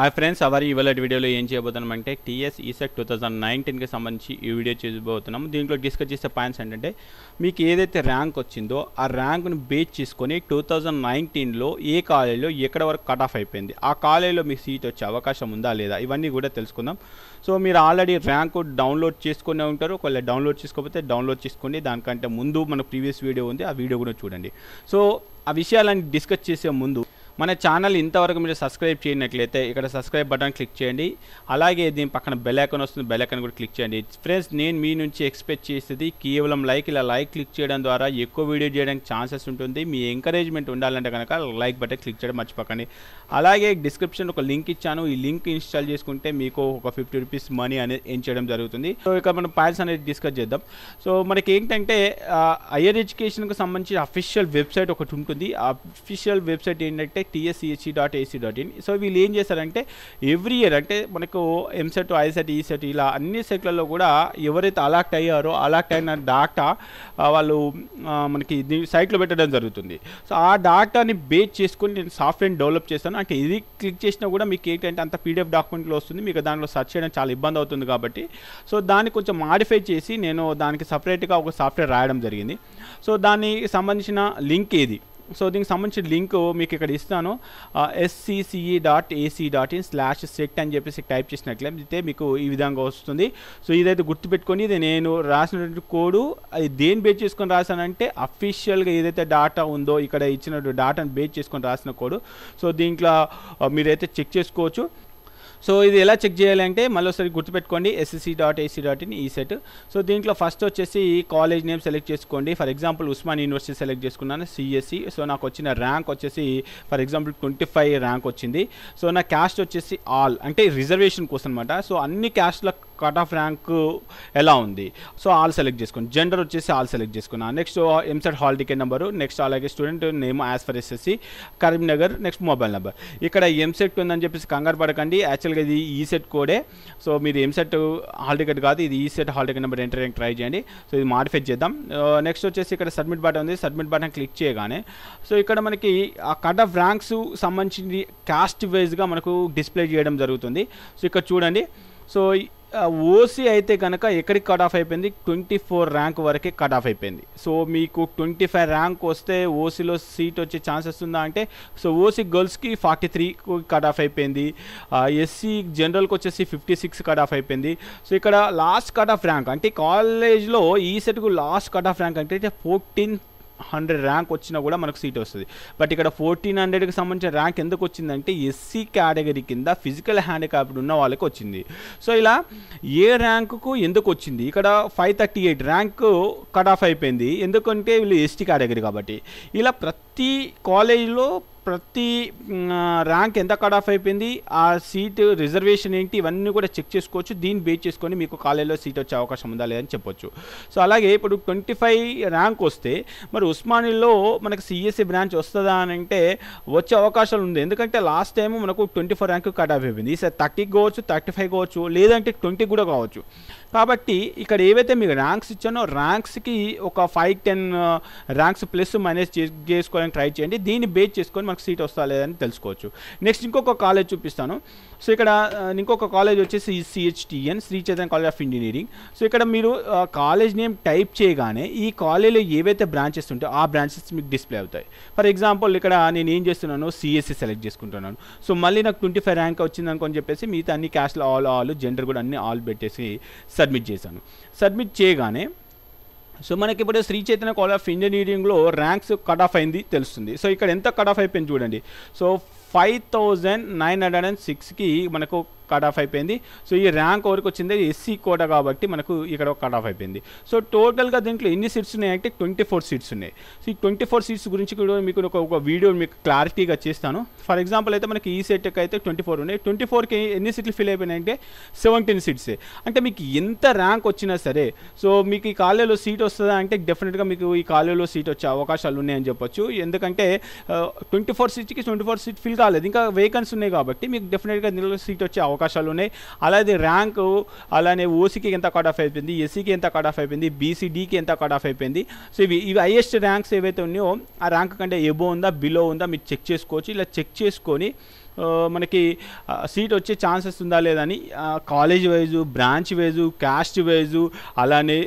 ఆ friends hour ఇవాళ వీడియోలో ఏం చేయబోతున్నాం అంటే టీఎస్ ఈసెట్ టూ థౌసండ్ నైన్టీన్కి సంబంధించి ఈ వీడియో చేయబోతున్నాం దీంట్లో డిస్కస్ చేసే పాయింట్స్ ఏంటంటే మీకు ఏదైతే ర్యాంక్ వచ్చిందో ఆ ర్యాంక్ను బేస్ చేసుకొని టూ థౌజండ్ నైన్టీన్లో ఏ కాలేజీలో ఎక్కడ వరకు కట్ ఆఫ్ అయిపోయింది ఆ కాలేజీలో మీకు సీట్ వచ్చే అవకాశం ఉందా లేదా ఇవన్నీ కూడా తెలుసుకుందాం సో మీరు ఆల్రెడీ ర్యాంక్ డౌన్లోడ్ చేసుకునే ఉంటారు ఒకవేళ డౌన్లోడ్ చేసుకోకపోతే డౌన్లోడ్ చేసుకోండి దానికంటే ముందు మన ప్రీవియస్ వీడియో ఉంది ఆ వీడియో కూడా చూడండి సో ఆ విషయాలన్నీ డిస్కస్ చేసే ముందు మన ఛానల్ ఇంతవరకు మీరు సబ్స్క్రైబ్ చేయనట్లయితే ఇక్కడ సబ్స్క్రైబ్ బటన్ క్లిక్ చేయండి అలాగే దీని పక్కన బెల్ వస్తుంది బెల్ కూడా క్లిక్ చేయండి ఫ్రెండ్స్ నేను మీ నుంచి ఎక్స్పెక్ట్ చేసేది కేవలం లైక్ ఇలా లైక్ క్లిక్ చేయడం ద్వారా ఎక్కువ వీడియో చేయడానికి ఛాన్సెస్ ఉంటుంది మీ ఎంకరేజ్మెంట్ ఉండాలంటే కనుక లైక్ బటన్ క్లిక్ చేయడం మర్చిపోకండి అలాగే డిస్క్రిప్షన్ ఒక లింక్ ఇచ్చాను ఈ లింక్ ఇన్స్టాల్ చేసుకుంటే మీకు ఒక ఫిఫ్టీ రూపీస్ మనీ అనేది ఏం చేయడం జరుగుతుంది సో ఇక మనం పాయింట్స్ అనేది డిస్కస్ చేద్దాం సో మనకి ఏంటంటే హయ్యర్ ఎడ్యుకేషన్కి సంబంధించి అఫీషియల్ వెబ్సైట్ ఒకటి ఉంటుంది ఆ అఫీషియల్ వెబ్సైట్ ఏంటంటే అంటే TSCHE dot ac dot in so వీళ్ళు ఏం చేశారంటే ఎవ్రీ ఇయర్ అంటే మనకు ఎంసెట్ ఐసెట్ ఈసెట్ ఇలా అన్ని సెట్లలో కూడా ఎవరైతే అలాక్ట్ అయ్యారో అలాక్ట్ అయిన డాటా వాళ్ళు మనకి సైట్లో పెట్టడం జరుగుతుంది సో ఆ డాటాని బేస్ చేసుకుని నేను సాఫ్ట్వేర్ డెవలప్ చేస్తాను అంటే ఇది క్లిక్ చేసినా కూడా మీకు ఏంటంటే అంత పీడిఎఫ్ డాక్యుమెంట్లో వస్తుంది మీకు దాంట్లో సెర్చ్ చేయడం చాలా ఇబ్బంది అవుతుంది కాబట్టి సో దాన్ని కొంచెం మాడిఫై చేసి నేను దానికి సపరేట్గా ఒక సాఫ్ట్వేర్ రాయడం జరిగింది సో దానికి సంబంధించిన లింక్ ఏది సో దీనికి సంబంధించిన లింక్ మీకు ఇక్కడ ఇస్తాను SCCE dot ac dot in slash set అని చెప్పేసి టైప్ చేసినట్లయితే మీకు ఈ విధంగా వస్తుంది సో ఇదైతే గుర్తుపెట్టుకొని ఇది నేను రాసినటువంటి కోడు అది దేని బేస్ చేసుకొని రాశానంటే అఫీషియల్గా ఏదైతే డాటా ఉందో ఇక్కడ ఇచ్చిన డాటాను బేస్ చేసుకొని రాసిన కోడు సో దీంట్లో మీరైతే చెక్ చేసుకోవచ్చు సో ఇది ఎలా చెక్ చేయాలి అంటే మళ్ళీ ఒకసారి గుర్తుపెట్టుకోండి SSC dot ac dot in ECET so దీంట్లో ఫస్ట్ వచ్చేసి కాలేజ్ నేమ్ సెలెక్ట్ చేసుకోండి for example Osman university select చేసుకున్నాను సిఎస్సి e. సో నాకు వచ్చిన ర్యాంక్ వచ్చేసి for example twenty five rank వచ్చింది సో నా క్యాస్ట్ వచ్చేసి ఆల్ అంటే రిజర్వేషన్ కోసం అనమాట సో అన్ని క్యాస్ట్ల కట్ ఆఫ్ ర్యాంక్ ఎలా ఉంది సో ఆల్ సెలెక్ట్ చేసుకుని జెండర్ వచ్చేసి ఆల్ సెలెక్ట్ చేసుకున్నాను next EAMCET hall ticket number next అలాగే student name as per SSC Karimnagar next mobile number ఇక్కడ ఎంసెట్ ఉందని చెప్పేసి కంగారు పడకండి యాక్చువల్గా ఇది ఈ సెట్ కోడే సో మీరు ఎంసెట్ హాల్ టికెట్ కాదు ఇది ECET hall ticket number enter చేయడానికి ట్రై చేయండి సో ఇది మాడిఫై చేద్దాం నెక్స్ట్ uh, వచ్చేసి ఇక్కడ సబ్మిట్ బటన్ ఉంది సబ్మిట్ బటన్ క్లిక్ చేయగానే సో ఇక్కడ మనకి ఆ కట్ ఆఫ్ ర్యాంక్స్ సంబంధించి కాస్ట్ వైజ్గా మనకు డిస్ప్లే చేయడం జరుగుతుంది సో ఇక్కడ చూడండి సో ఓసీ అయితే కనుక ఎక్కడికి కట్ ఆఫ్ అయిపోయింది ట్వంటీ ఫోర్ ర్యాంక్ వరకే కట్ ఆఫ్ అయిపోయింది సో మీకు ట్వంటీ ఫైవ్ ర్యాంక్ వస్తే ఓసీలో సీట్ వచ్చే ఛాన్సెస్ ఉందా అంటే సో ఓసీ గర్ల్స్కి ఫార్టీ త్రీ కట్ ఆఫ్ అయిపోయింది ఎస్సీ జనరల్కి వచ్చేసి ఫిఫ్టీ సిక్స్ కట్ ఆఫ్ అయిపోయింది సో ఇక్కడ లాస్ట్ కట్ ఆఫ్ ర్యాంక్ అంటే కాలేజ్లో ఈ సెట్కు లాస్ట్ కట్ ఆఫ్ ర్యాంక్ అంటే ఫోర్టీన్త్ హండ్రెడ్ ర్యాంక్ వచ్చినా కూడా మనకు సీట్ వస్తుంది బట్ ఇక్కడ ఫోర్టీన్ హండ్రెడ్కి సంబంధించిన ర్యాంక్ ఎందుకు వచ్చిందంటే ఎస్సీ క్యాటగిరీ కింద ఫిజికల్ హ్యాండిక్యాప్డ్ ఉన్న వాళ్ళకి వచ్చింది సో ఇలా ఏ ర్యాంకుకు ఎందుకు వచ్చింది ఇక్కడ five thirty eight rank cut off అయిపోయింది ఎందుకంటే వీళ్ళు ఎస్టీ కేటగిరీ కాబట్టి ఇలా ప్రతి కాలేజీలో ప్రతి ర్యాంక్ ఎంత కట్ ఆఫ్ అయిపోయింది ఆ సీట్ రిజర్వేషన్ ఏంటి ఇవన్నీ కూడా చెక్ చేసుకోవచ్చు దీన్ని బేస్ చేసుకొని మీకు కాలేజీలో సీట్ వచ్చే అవకాశం ఉందా లేదని చెప్పొచ్చు సో అలాగే ఇప్పుడు ట్వంటీ ఫైవ్ ర్యాంక్ వస్తే మరి ఉస్మానిలో మనకు సిఎస్సి బ్రాంచ్ వస్తుందా అని అంటే వచ్చే అవకాశాలు ఉంది ఎందుకంటే లాస్ట్ టైం మనకు twenty four rank cut off అయిపోయింది ఈసారి థర్టీకి కావచ్చు థర్టీ ఫైవ్ కావచ్చు లేదంటే ట్వంటీ కూడా కావచ్చు కాబట్టి ఇక్కడ ఏవైతే మీకు ర్యాంక్స్ ఇచ్చానో ర్యాంక్స్కి ఒక five ten ranks plus minus చేసుకోవడానికి ట్రై చేయండి దీన్ని బేస్ చేసుకొని మనకు సీట్ వస్తా లేదని తెలుసుకోవచ్చు నెక్స్ట్ ఇంకొక కాలేజ్ చూపిస్తాను సో ఇక్కడ ఇంకొక కాలేజ్ వచ్చేసి CHTN Sri Chaitanya college of engineering so ఇక్కడ మీరు కాలేజ్ నేమ్ టైప్ చేయగానే ఈ కాలేజ్లో ఏవైతే బ్రాంచెస్ ఉంటాయో ఆ బ్రాంచెస్ మీకు డిస్ప్లే అవుతాయి ఫర్ ఎగ్జాంపుల్ ఇక్కడ నేను ఏం చేస్తున్నాను సిఎస్సి e సెలెక్ట్ చేసుకుంటున్నాను సో మళ్ళీ నాకు ట్వంటీ ఫైవ్ ర్యాంక్ వచ్చిందనుకొని చెప్పేసి మిగతా అన్ని క్యాష్లో ఆల్ ఆల్ జెండర్ కూడా అన్ని ఆల్ పెట్టేసి సబ్మిట్ చేశాను సబ్మిట్ చేయగానే సో మనకి ఇప్పుడు శ్రీ చైతన్య కాలేజ్ ఆఫ్ ఇంజనీరింగ్లో ర్యాంక్స్ కట్ ఆఫ్ అయింది తెలుస్తుంది సో ఇక్కడ ఎంత కట్ ఆఫ్ అయిపోయింది చూడండి so five thousand nine hundred and సిక్స్కి మనకు కట్ ఆఫ్ అయిపోయింది సో ఈ ర్యాంక్ ఎవరికి వచ్చింది ఎస్సీ కోట కాబట్టి మనకు ఇక్కడ ఒక కట్ ఆఫ్ అయిపోయింది సో టోటల్గా దీంట్లో ఎన్ని సీట్స్ ఉన్నాయంటే ట్వంటీ ఫోర్ సీట్స్ ఉన్నాయి సో ఈ ట్వంటీ ఫోర్ సీట్స్ గురించి కూడా మీకు ఒక వీడియో మీకు క్లారిటీగా చేస్తాను ఫర్ ఎగ్జాంపుల్ అయితే మనకి ఈ సెట్కి అయితే ట్వంటీ ఫోర్ ఉన్నాయి ట్వంటీ ఫోర్కి ఎన్ని సీట్లు ఫిల్ అయిపోయినాయంటే సెవెంటీన్ సీట్స్ అంటే మీకు ఎంత ర్యాంక్ వచ్చినా సరే సో మీకు ఈ కాలేజీలో సీట్ వస్తుందా అంటే డెఫినెట్గా మీకు ఈ కాలేజీలో సీట్ వచ్చే అవకాశాలు ఉన్నాయని చెప్పొచ్చు ఎందుకంటే ట్వంటీ ఫోర్ సీట్స్కి ట్వంటీ ఫోర్ సీట్ ఫిల్ కాలేదు ఇంకా వేకెన్సీ ఉన్నాయి కాబట్టి మీకు డెఫినెట్గా దీనిలో సీట్ వచ్చే అవకాశం అవకాశాలు ఉన్నాయి అలాగే ర్యాంకు అలానే ఓసీకి ఎంత కట్ ఆఫ్ అయిపోయింది ఎస్సీకి ఎంత కట్ ఆఫ్ అయిపోయింది బీసీడీకి ఎంత కట్ ఆఫ్ అయిపోయింది సో ఇవి ఇవి హైయెస్ట్ ర్యాంక్స్ ఏవైతే ఉన్నాయో ఆ ర్యాంక్ కంటే ఎబో ఉందా బిలో ఉందా మీరు చెక్ చేసుకోవచ్చు ఇలా చెక్ చేసుకొని మనకి సీట్ వచ్చే ఛాన్సెస్ ఉందా లేదని college wise branch wise caste wise అలానే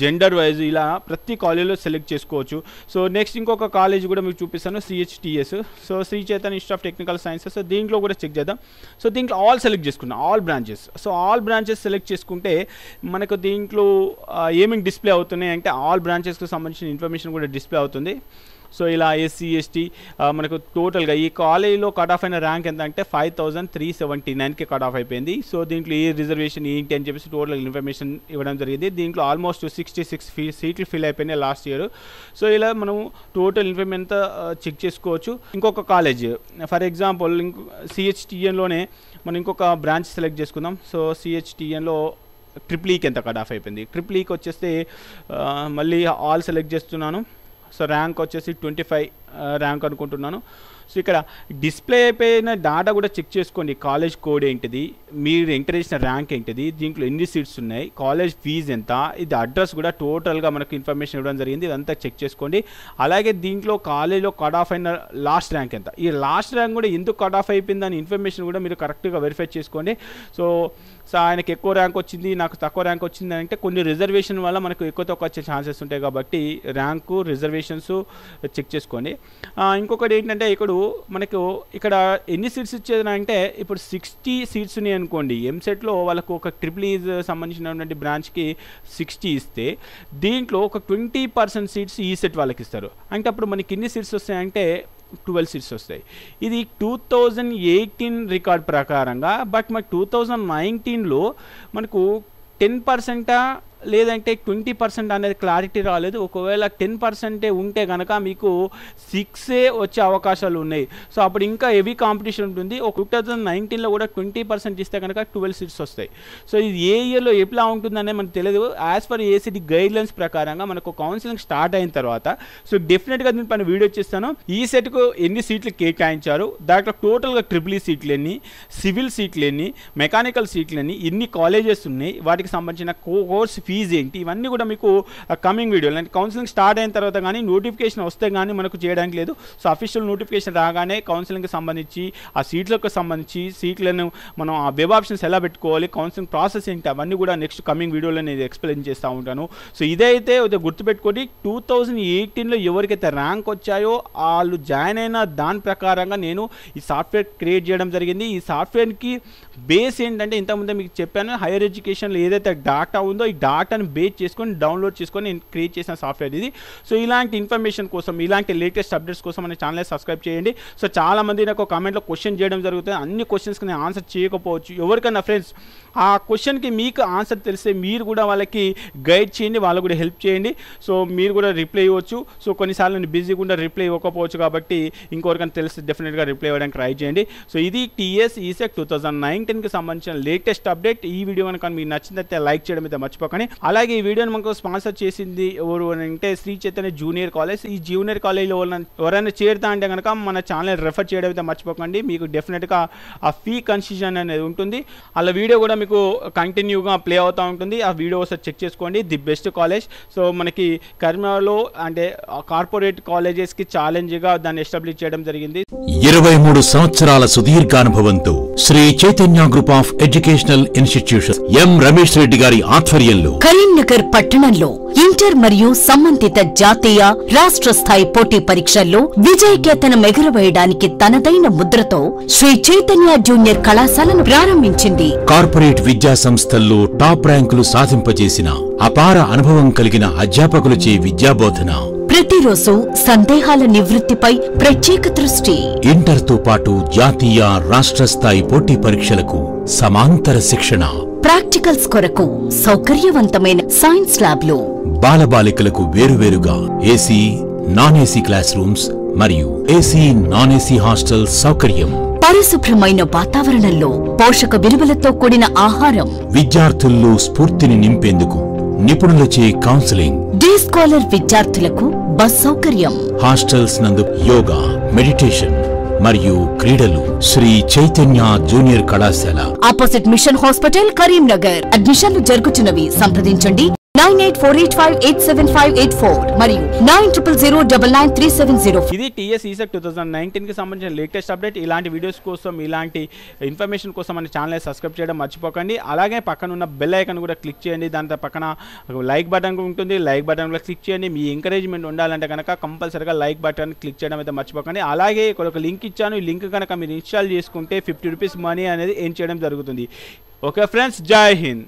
జెండర్ వైజు ఇలా ప్రతి కాలేజ్లో సెలెక్ట్ చేసుకోవచ్చు సో నెక్స్ట్ ఇంకొక కాలేజ్ కూడా మీకు చూపిస్తాను CHTS so Sri Chaitanya institute of technical sciences so దీంట్లో కూడా చెక్ చేద్దాం సో దీంట్లో ఆల్ సెలెక్ట్ చేసుకున్నాం all branches so all branches select చేసుకుంటే మనకు దీంట్లో ఏమేమి డిస్ప్లే అవుతున్నాయి అంటే ఆల్ బ్రాంచెస్కి సంబంధించిన ఇన్ఫర్మేషన్ కూడా డిస్ప్లే అవుతుంది సో ఇలా ఎస్సీ ఎస్టీ మనకు టోటల్గా ఈ కాలేజీలో కట్ ఆఫ్ అయిన ర్యాంక్ ఎంత అంటే ఫైవ్ థౌసండ్ త్రీ సెవెంటీ నైన్కి కట్ ఆఫ్ అయిపోయింది సో దీంట్లో ఏ రిజర్వేషన్ ఏంటి అని చెప్పేసి టోటల్ ఇన్ఫర్మేషన్ ఇవ్వడం జరిగింది దీంట్లో ఆల్మోస్ట్ సిక్స్టీ సిక్స్ ఫీ సీట్లు ఫిల్ అయిపోయినాయి లాస్ట్ ఇయర్ సో ఇలా మనం టోటల్ ఇన్ఫర్మేషన్ అంతా చెక్ చేసుకోవచ్చు ఇంకొక కాలేజ్ ఫర్ ఎగ్జాంపుల్ ఇంకో సిహెచ్టిఎన్లోనే మనం ఇంకొక బ్రాంచ్ సెలెక్ట్ చేసుకుందాం సో సిహెచ్టిఎన్లో ట్రిపుల్ ఈకి ఎంత కట్ ఆఫ్ అయిపోయింది ట్రిపుల్ ఈకి e వచ్చేస్తే మళ్ళీ ఆల్ సెలెక్ట్ చేస్తున్నాను సో ర్యాంక్ వచ్చేసి ట్వంటీ ఫైవ్ ర్యాంక్ అనుకుంటున్నాను సో ఇక్కడ డిస్ప్లే అయిపోయిన డాటా కూడా చెక్ చేసుకోండి కాలేజ్ కోడ్ ఏంటిది మీరు ఎంటర్ చేసిన ర్యాంక్ ఏంటిది దీంట్లో ఎన్ని సీట్స్ ఉన్నాయి కాలేజ్ ఫీజు ఎంత ఇది అడ్రస్ కూడా టోటల్గా మనకు ఇన్ఫర్మేషన్ ఇవ్వడం జరిగింది ఇదంతా చెక్ చేసుకోండి అలాగే దీంట్లో కాలేజ్లో కట్ ఆఫ్ అయిన లాస్ట్ ర్యాంక్ ఎంత ఈ లాస్ట్ ర్యాంక్ కూడా ఎందుకు కట్ ఆఫ్ అయిపోయింది అని ఇన్ఫర్మేషన్ కూడా మీరు కరెక్ట్గా వెరిఫై చేసుకోండి సో సో ఆయనకు ఎక్కువ ర్యాంక్ వచ్చింది నాకు తక్కువ ర్యాంక్ వచ్చింది అంటే కొన్ని రిజర్వేషన్ వల్ల మనకు ఎక్కువ తక్కువ వచ్చే ఛాన్సెస్ ఉంటాయి కాబట్టి ర్యాంకు రిజర్వేషన్స్ చెక్ చేసుకోండి ఇంకొకటి ఏంటంటే ఇక్కడ మనకు ఇక్కడ ఎన్ని సీట్స్ ఇచ్చేది అంటే ఇప్పుడు సిక్స్టీ సీట్స్ ఉన్నాయి అనుకోండి ఎంసెట్లో వాళ్ళకు ఒక ట్రిపుల్ ఈజ్ e సంబంధించినటువంటి బ్రాంచ్కి సిక్స్టీ ఇస్తే దీంట్లో ఒక twenty percent seats ECET వాళ్ళకి ఇస్తారు అంటే అప్పుడు మనకి ఎన్ని సీట్స్ వస్తాయంటే ట్వెల్వ్ సీట్స్ వస్తాయి ఇది టూ థౌజండ్ ఎయిటీన్ రికార్డ్ ప్రకారంగా బట్ మరి టూ థౌజండ్ నైన్టీన్లో మనకు టెన్ పర్సెంటా లేదంటే ట్వంటీ పర్సెంట్ అనేది క్లారిటీ రాలేదు ఒకవేళ టెన్ పర్సెంటే ఉంటే కనుక మీకు సిక్సే వచ్చే అవకాశాలు ఉన్నాయి సో అప్పుడు ఇంకా హెవీ కాంపిటీషన్ ఉంటుంది ఒక టూ థౌజండ్ నైన్టీన్లో కూడా ట్వంటీ పర్సెంట్ ఇస్తే కనుక ట్వెల్వ్ సీట్స్ వస్తాయి సో ఇది ఏ ఇయర్లో ఎట్లా ఉంటుందనే మనకు తెలియదు యాజ్ పర్ ఏసీడీ గైడ్లైన్స్ ప్రకారంగా మనకు కౌన్సిలింగ్ స్టార్ట్ అయిన తర్వాత సో డెఫినెట్గా దీని పైన వీడియో చేస్తాను ఈ సెట్కు ఎన్ని సీట్లు కేటాయించారు దాంట్లో టోటల్గా ట్రిపుల్ ఈ సీట్లు ఎన్ని సివిల్ సీట్లు ఎన్ని మెకానికల్ సీట్లు ఎన్ని ఎన్ని కాలేజెస్ ఉన్నాయి వాటికి సంబంధించిన కోర్స్ ఫీ ఫీజు ఏంటి ఇవన్నీ కూడా మీకు కమింగ్ వీడియోలు అంటే కౌన్సిలింగ్ స్టార్ట్ అయిన తర్వాత కానీ నోటిఫికేషన్ వస్తే కానీ మనకు చేయడానికి లేదు సో అఫీషియల్ నోటిఫికేషన్ రాగానే కౌన్సిలింగ్కి సంబంధించి ఆ సీట్లకు సంబంధించి సీట్లను మనం ఆ వెబ్ ఆప్షన్స్ ఎలా పెట్టుకోవాలి కౌన్సిలింగ్ ప్రాసెస్ ఏంటి అవన్నీ కూడా నెక్స్ట్ కమింగ్ వీడియోలో నేను ఎక్స్ప్లెయిన్ చేస్తూ ఉంటాను సో ఇదైతే గుర్తుపెట్టుకొని టూ థౌజండ్ ఎయిటీన్లో ఎవరికైతే ర్యాంక్ వచ్చాయో వాళ్ళు జాయిన్ అయిన దాని ప్రకారంగా నేను ఈ సాఫ్ట్వేర్ క్రియేట్ చేయడం జరిగింది ఈ సాఫ్ట్వేర్కి బేస్ ఏంటంటే ఇంతకుముందే మీకు చెప్పాను హైయర్ ఎడ్యుకేషన్లో ఏదైతే డాటా ఉందో ఈ డాటా డేటాను బేస్ చేసుకొని డౌన్లోడ్ చేసుకొని నేను క్రియేట్ చేసిన సాఫ్ట్వేర్ ఇది సో ఇలాంటి ఇన్ఫర్మేషన్ కోసం ఇలాంటి లేటెస్ట్ అప్డేట్స్ కోసం మన ఛానల్ సబ్స్క్రైబ్ చేయండి సో చాలామంది నాకు కామెంట్లో క్వశ్చన్ చేయడం జరుగుతుంది అన్ని క్వశ్చన్స్కి నేను ఆన్సర్ చేయకపోవచ్చు ఎవరికైనా ఫ్రెండ్స్ ఆ క్వశ్చన్కి మీకు ఆన్సర్ తెలిస్తే మీరు కూడా వాళ్ళకి గైడ్ చేయండి వాళ్ళు కూడా హెల్ప్ చేయండి సో మీరు కూడా రిప్లై ఇవ్వచ్చు సో కొన్నిసార్లు నేను బిజీగా కూడా రిప్లై ఇవ్వకపోవచ్చు కాబట్టి ఇంకొకరికైనా తెలిస్తే డెఫినెట్గా రిప్లై ఇవ్వడానికి ట్రై చేయండి సో ఇది టీఎస్ ఈసెక్ టూ థౌజండ్ నైన్టీన్కి సంబంధించిన లేటెస్ట్ అప్డేట్ ఈ వీడియో కనుక మీకు నచ్చిందైతే లైక్ చేయడం అయితే మర్చిపోకండి అలాగే ఈ వీడియోని మనకు స్పాన్సర్ చేసింది ఎవరు అని అంటే శ్రీ చైతన్య జూనియర్ కాలేజ్ ఈ జూనియర్ కాలేజ్లో ఎవరైనా చేరుతా అంటే కనుక మన ఛానల్ రెఫర్ చేయడం అయితే మర్చిపోకండి మీకు డెఫినెట్గా ఆ ఫీ కన్సిషన్ అనేది ఉంటుంది అలా వీడియో కూడా మీకు కంటిన్యూగా ప్లే అవుతూ ఉంటుంది ఆ వీడియో ఒకసారి చెక్ చేసుకోండి ది బెస్ట్ కాలేజ్ సో మనకి కరీంనగర్లో అంటే కార్పొరేట్ కాలేజెస్కి ఛాలెంజ్గా దాన్ని ఎస్టాబ్లిష్ చేయడం జరిగింది ఇరవై మూడు సంవత్సరాల సుదీర్ఘ అనుభవంతో Sri Chaitanya group of educational institution M Ramesh Reddy గారి ఆధ్వర్యంలో కరీంనగర్ పట్టణంలో ఇంటర్ మరియు సంబంధిత జాతీయ రాష్ట్ర స్థాయి పోటీ పరీక్షల్లో విజయకేతనం ఎగురవేయడానికి తనదైన ముద్రతో శ్రీ చైతన్య జూనియర్ కళాశాలను ప్రారంభించింది కార్పొరేట్ విద్యా సంస్థల్లో టాప్ ర్యాంకులు సాధింపజేసిన అపార అనుభవం కలిగిన అధ్యాపకులచే విద్యాబోధన ప్రతిరోజు సందేహాల నివృత్తిపై ప్రత్యేక దృష్టి ఇంటర్తో పాటు జాతీయ రాష్ట్ర స్థాయి పోటీ పరీక్షలకు సమాంతర శిక్షణ ప్రాక్టికల్స్ కొరకు సౌకర్యవంతమైన సైన్స్ ల్యాబ్ లో బాలబాలికలకు వేరువేరుగా AC non AC class rooms మరియు ఏసీ నాన్ ఏసీ హాస్టల్ సౌకర్యం పరిశుభ్రమైన వాతావరణంలో పోషక విలువలతో కూడిన ఆహారం విద్యార్థుల్లో స్ఫూర్తిని నింపేందుకు నిపుణులచే కౌన్సిలింగ్ డీ స్కాలర్ విద్యార్థులకు బస్ సౌకర్యం హాస్టల్స్ నందు యోగా మెడిటేషన్ మరియు క్రీడలు శ్రీ చైతన్య జూనియర్ కళాశాల ఆపోజిట్ మిషన్ హాస్పిటల్ కరీంనగర్ అడ్మిషన్లు జరుగుతున్నవి సంప్రదించండి nine eight four eight five eight seven five eight four మరియు nine triple zero double nine three seven zero ఇది టీఎస్ ఈసెక్ టూ థౌసండ్ నైన్టీన్కి సంబంధించిన లేటెస్ట్ అప్డేట్ ఇలాంటి వీడియోస్ కోసం ఇలాంటి ఇన్ఫర్మేషన్ కోసం మన ఛానల్ సబ్స్క్రైబ్ చేయడం మర్చిపోకండి అలాగే పక్కన ఉన్న బెల్ ఐకన్ కూడా క్లిక్ చేయండి దాని పక్కన లైక్ బటన్ ఉంటుంది లైక్ బటన్ కూడా క్లిక్ చేయండి మీ ఎంకరేజ్మెంట్ ఉండాలంటే కనుక కంపల్సరీగా లైక్ బటన్ క్లిక్ చేయడం అయితే మర్చిపోకండి అలాగే ఒక లింక్ ఇచ్చాను ఈ లింక్ కనుక మీరు ఇన్స్టాల్ చేసుకుంటే ఫిఫ్టీ రూపీస్ మనీ అనేది ఏం చేయడం జరుగుతుంది ఓకే ఫ్రెండ్స్ జై హింద్